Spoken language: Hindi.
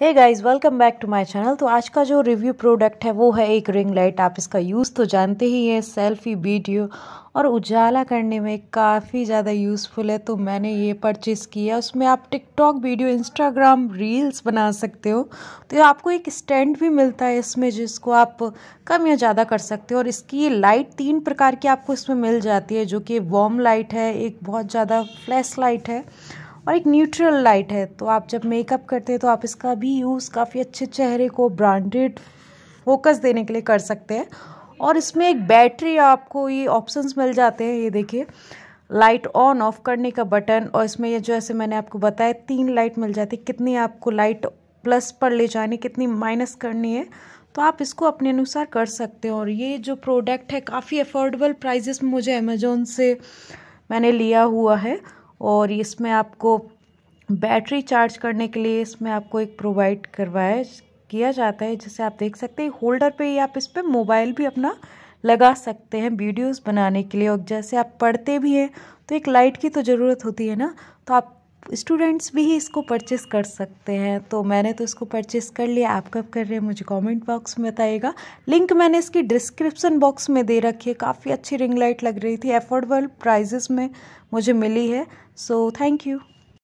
hey guys welcome back to my channel तो आज का जो रिव्यू प्रोडक्ट है वो है एक रिंग लाइट आप इसका यूज़ तो जानते ही हैं सेल्फी वीडियो और उजाला करने में काफ़ी ज़्यादा यूज़फुल है तो मैंने ये परचेज़ किया उसमें आप टिकटॉक वीडियो इंस्टाग्राम रील्स बना सकते हो तो आपको एक स्टैंड भी मिलता है इसमें जिसको आप कम या ज़्यादा कर सकते हो और इसकी ये लाइट तीन प्रकार की आपको इसमें मिल जाती है जो कि वॉम लाइट है एक बहुत ज़्यादा फ्लैश लाइट है और एक न्यूट्रल लाइट है तो आप जब मेकअप करते हैं तो आप इसका भी यूज़ काफ़ी अच्छे चेहरे को ब्रांडेड फोकस देने के लिए कर सकते हैं और इसमें एक बैटरी आपको ये ऑप्शंस मिल जाते हैं ये देखिए लाइट ऑन ऑफ करने का बटन और इसमें ये जो ऐसे मैंने आपको बताया तीन लाइट मिल जाती है कितनी आपको लाइट प्लस पर ले जानी कितनी माइनस करनी है तो आप इसको अपने अनुसार कर सकते हैं और ये जो प्रोडक्ट है काफ़ी अफोर्डेबल प्राइजेस में मुझे अमेजोन से मैंने लिया हुआ है और इसमें आपको बैटरी चार्ज करने के लिए इसमें आपको एक प्रोवाइड करवाया किया जाता है जैसे आप देख सकते हैं होल्डर पे ही आप इस पर मोबाइल भी अपना लगा सकते हैं वीडियोस बनाने के लिए और जैसे आप पढ़ते भी हैं तो एक लाइट की तो ज़रूरत होती है ना तो आप स्टूडेंट्स भी इसको परचेस कर सकते हैं तो मैंने तो इसको परचेस कर लिया आप कब कर रहे हैं मुझे कमेंट बॉक्स में बताइएगा लिंक मैंने इसकी डिस्क्रिप्शन बॉक्स में दे रखी है काफ़ी अच्छी रिंग लाइट लग रही थी एफोर्डेबल प्राइजेस में मुझे मिली है सो थैंक यू